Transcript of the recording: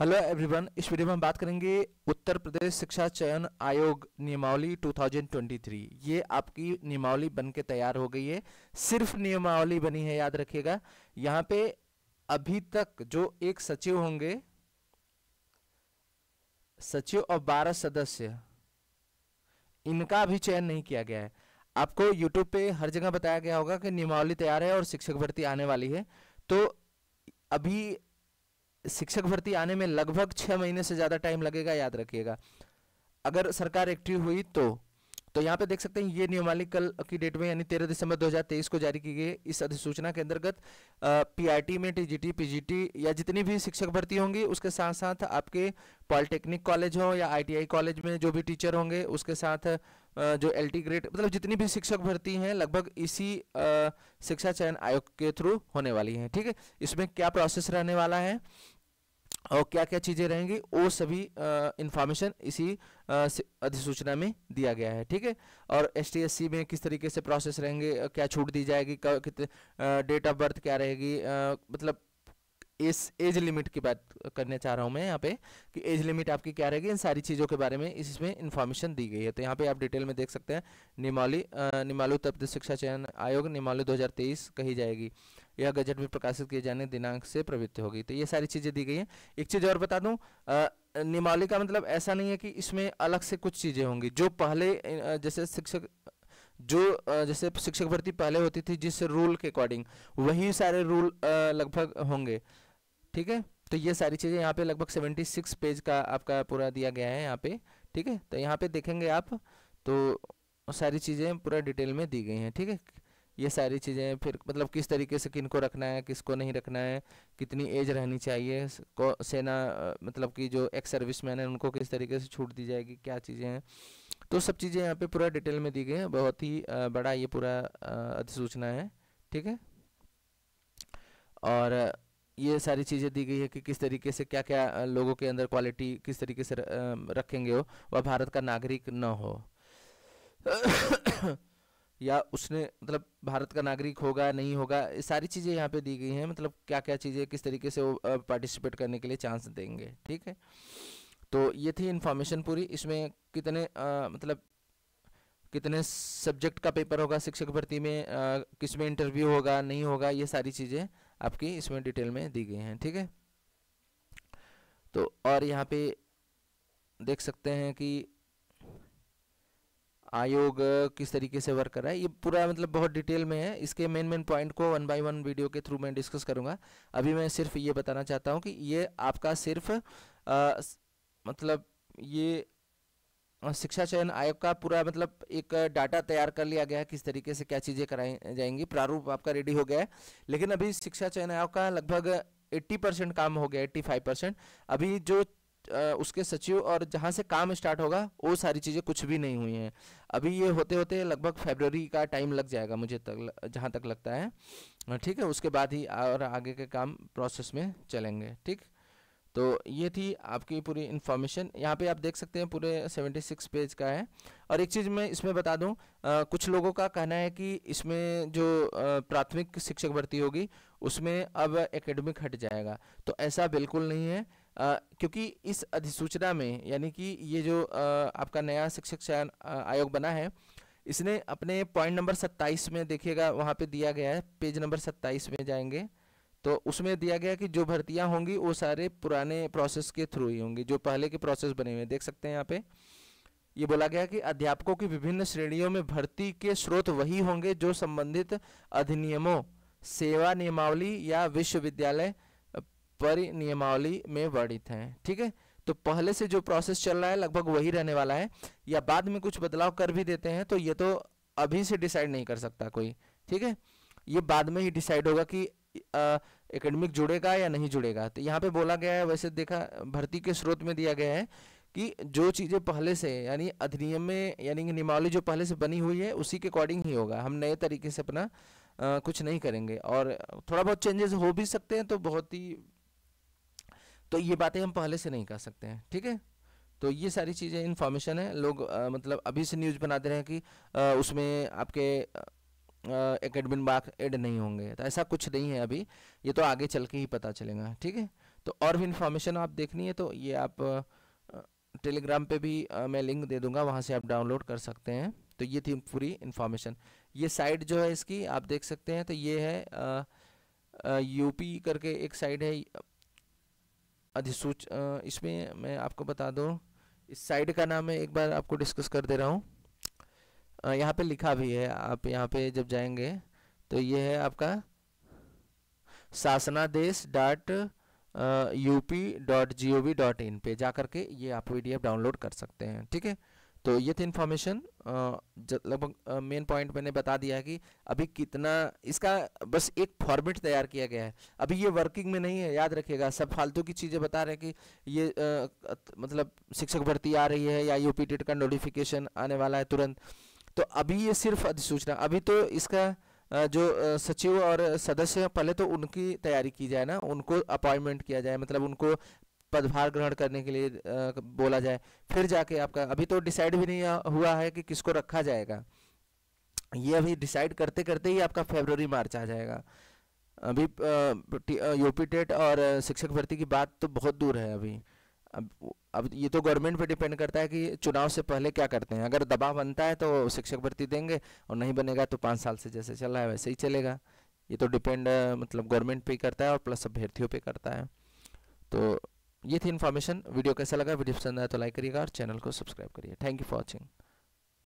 hello everyone इस video में हम बात करेंगे उत्तर प्रदेश शिक्षा चयन आयोग नियमावली 2023 ये आपकी नियमावली बन के तैयार हो गई है सिर्फ नियमावली बनी है याद रखिएगा यहाँ पे अभी तक जो एक सचिव होंगे सचिव और 12 सदस्य इनका अभी चयन नहीं किया गया है आपको यूट्यूब पे हर जगह बताया गया होगा कि नियमावली तैयार है और शिक्षक भर्ती आने वाली है तो अभी शिक्षक भर्ती आने में लगभग छः महीने से ज़्यादा टाइम लगेगा याद रखिएगा अगर सरकार एक्टिव हुई तो तो यहाँ पे देख सकते हैं ये नियमावली कल की डेट में यानी 13 दिसंबर 2023 को जारी की गई इस अधिसूचना के अंतर्गत टी में टीजीटी पीजीटी या जितनी भी शिक्षक भर्ती होंगी उसके साथ साथ आपके पॉलिटेक्निक कॉलेज हो या आईटीआई कॉलेज में जो भी टीचर होंगे उसके साथ जो एल ग्रेड मतलब जितनी भी शिक्षक भर्ती हैं लगभग इसी शिक्षा चयन आयोग के थ्रू होने वाली हैं ठीक है इसमें क्या प्रोसेस रहने वाला है और क्या क्या चीज़ें रहेंगी वो सभी इंफॉर्मेशन इसी अधिसूचना में दिया गया है ठीक है और एस टी में किस तरीके से प्रोसेस रहेंगे क्या छूट दी जाएगी कितने डेट ऑफ बर्थ क्या रहेगी मतलब इस एज लिमिट की बात करने चाह रहा हूँ मैं यहाँ पे कि एज लिमिट आपकी क्या रहेगी इन सारी चीज़ों के बारे में इसमें इन्फॉर्मेशन दी गई है तो यहाँ पे आप डिटेल में देख सकते हैं निमाली निमालू तब्द शिक्षा चयन आयोग निमालू 2023 कही जाएगी यह गजट में प्रकाशित किए जाने दिनांक से प्रवृत्ति होगी तो ये सारी चीज़ें दी गई हैं एक चीज़ और बता दूँ निमाली का मतलब ऐसा नहीं है कि इसमें अलग से कुछ चीज़ें होंगी जो पहले जैसे शिक्षक जो जैसे शिक्षक भर्ती पहले होती थी जिस रूल के अकॉर्डिंग वही सारे रूल लगभग होंगे ठीक है तो ये सारी चीज़ें यहाँ पे लगभग 76 पेज का आपका पूरा दिया गया है यहाँ पे ठीक है तो यहाँ पे देखेंगे आप तो सारी चीज़ें पूरा डिटेल में दी गई हैं ठीक है ये सारी चीज़ें फिर मतलब किस तरीके से किन को रखना है किसको नहीं रखना है कितनी एज रहनी चाहिए को सेना मतलब कि जो एक्स सर्विस मैन है उनको किस तरीके से छूट दी जाएगी क्या चीज़ें हैं तो सब चीज़ें यहाँ पे पूरा डिटेल में दी गई हैं बहुत ही बड़ा ये पूरा अधिसूचना है ठीक है और ये सारी चीज़ें दी गई है कि किस तरीके से क्या क्या लोगों के अंदर क्वालिटी किस तरीके से रखेंगे हो वह भारत का नागरिक न हो या उसने मतलब भारत का नागरिक होगा नहीं होगा ये सारी चीज़ें यहाँ पे दी गई हैं मतलब क्या क्या चीज़ें किस तरीके से वो पार्टिसिपेट करने के लिए चांस देंगे ठीक है तो ये थी इन्फॉर्मेशन पूरी इसमें कितने आ, मतलब कितने सब्जेक्ट का पेपर होगा शिक्षक भर्ती में किस में इंटरव्यू होगा नहीं होगा ये सारी चीज़ें आपकी इसमें डिटेल में दी गई हैं ठीक है तो और यहाँ पे देख सकते हैं कि आयोग किस तरीके से वर्क कर रहा है ये पूरा मतलब बहुत डिटेल में है इसके मेन मेन पॉइंट को वन बाय वन वीडियो के थ्रू मैं डिस्कस करूंगा अभी मैं सिर्फ ये बताना चाहता हूँ कि ये आपका सिर्फ आ, मतलब ये शिक्षा चयन आयोग का पूरा मतलब एक डाटा तैयार कर लिया गया है किस तरीके से क्या चीज़ें कराई जाएंगी प्रारूप आपका रेडी हो गया है लेकिन अभी शिक्षा चयन आयोग का लगभग 80 परसेंट काम हो गया 85 परसेंट अभी जो उसके सचिव और जहाँ से काम स्टार्ट होगा वो सारी चीज़ें कुछ भी नहीं हुई हैं अभी ये होते होते लगभग फेबररी का टाइम लग जाएगा मुझे तक जहाँ तक लगता है ठीक है उसके बाद ही और आगे के काम प्रोसेस में चलेंगे ठीक तो ये थी आपकी पूरी इन्फॉर्मेशन यहाँ पे आप देख सकते हैं पूरे 76 पेज का है और एक चीज़ मैं इसमें बता दूँ कुछ लोगों का कहना है कि इसमें जो प्राथमिक शिक्षक भर्ती होगी उसमें अब एकेडमिक हट जाएगा तो ऐसा बिल्कुल नहीं है आ, क्योंकि इस अधिसूचना में यानी कि ये जो आ, आपका नया शिक्षक चयन आयोग बना है इसने अपने पॉइंट नंबर 27 में देखिएगा वहाँ पे दिया गया है पेज नंबर 27 में जाएंगे तो उसमें दिया गया कि जो भर्तियां होंगी वो सारे पुराने प्रोसेस के थ्रू ही होंगी जो पहले के प्रोसेस बने हुए हैं देख सकते हैं यहाँ पे ये बोला गया कि अध्यापकों की विभिन्न श्रेणियों में भर्ती के स्रोत वही होंगे जो संबंधित अधिनियमों सेवा नियमावली या विश्वविद्यालय परिनियमावली में वर्णित हैं ठीक है तो पहले से जो प्रोसेस चल रहा है लगभग वही रहने वाला है या बाद में कुछ बदलाव कर भी देते हैं तो ये तो अभी से डिसाइड नहीं कर सकता कोई ठीक है ये बाद में ही डिसाइड होगा कि एकेडमिक जुड़ेगा या नहीं जुड़ेगा तो यहाँ पे बोला गया है वैसे देखा भर्ती के स्रोत में दिया गया है कि जो चीज़ें पहले से यानी अधिनियम में यानी नियमावली जो पहले से बनी हुई है उसी के अकॉर्डिंग ही होगा हम नए तरीके से अपना आ, कुछ नहीं करेंगे और थोड़ा बहुत चेंजेस हो भी सकते हैं तो बहुत ही तो ये बातें हम पहले से नहीं कर सकते हैं ठीक है तो ये सारी चीज़ें इन्फॉर्मेशन है लोग आ, मतलब अभी से न्यूज़ बना दे रहे हैं कि आ, उसमें आपके एकेडमिन बाग मार्क एड नहीं होंगे तो ऐसा कुछ नहीं है अभी ये तो आगे चल के ही पता चलेगा ठीक है तो और भी इन्फॉर्मेशन आप देखनी है तो ये आप टेलीग्राम पे भी आ, मैं लिंक दे दूंगा वहाँ से आप डाउनलोड कर सकते हैं तो ये थी पूरी इन्फॉर्मेशन ये साइट जो है इसकी आप देख सकते हैं तो ये है यूपी करके एक साइड है अधिसूच इसमें मैं आपको बता दूँ इस साइड का नाम है एक बार आपको डिस्कस कर दे रहा हूँ यहाँ पे लिखा भी है आप यहाँ पे जब जाएंगे तो ये है आपका शासनादेश dot U P dot G O V dot in पर जा करके ये आप पी डाउनलोड कर सकते हैं ठीक है तो ये थी इन्फॉर्मेशन लगभग मेन पॉइंट मैंने बता दिया कि अभी कितना इसका बस एक फॉर्मेट तैयार किया गया है अभी ये वर्किंग में नहीं है याद रखिएगा सब फालतू की चीज़ें बता रहे हैं कि ये आ, मतलब शिक्षक भर्ती आ रही है या यूपी टेट का नोटिफिकेशन आने वाला है तुरंत तो अभी ये सिर्फ अधिसूचना अभी तो इसका जो सचिव और सदस्य पहले तो उनकी तैयारी की जाए ना उनको अपॉइंटमेंट किया जाए मतलब उनको पदभार ग्रहण करने के लिए बोला जाए फिर जाके आपका अभी तो डिसाइड भी नहीं हुआ है कि किसको रखा जाएगा ये अभी डिसाइड करते करते ही आपका फेबररी मार्च आ जाएगा अभी यूपी टेट और शिक्षक भर्ती की बात तो बहुत दूर है अभी अब अब ये तो गवर्नमेंट पे डिपेंड करता है कि चुनाव से पहले क्या करते हैं अगर दबाव बनता है तो शिक्षक भर्ती देंगे और नहीं बनेगा तो पाँच साल से जैसे चल रहा है वैसे ही चलेगा ये तो डिपेंड मतलब गवर्नमेंट पे करता है और प्लस अभ्यर्थियों पे करता है तो ये थी इन्फॉर्मेशन वीडियो कैसा लगा वीडियो पसंद आया तो लाइक करिएगा और चैनल को सब्सक्राइब करिए थैंक यू फॉर वॉचिंग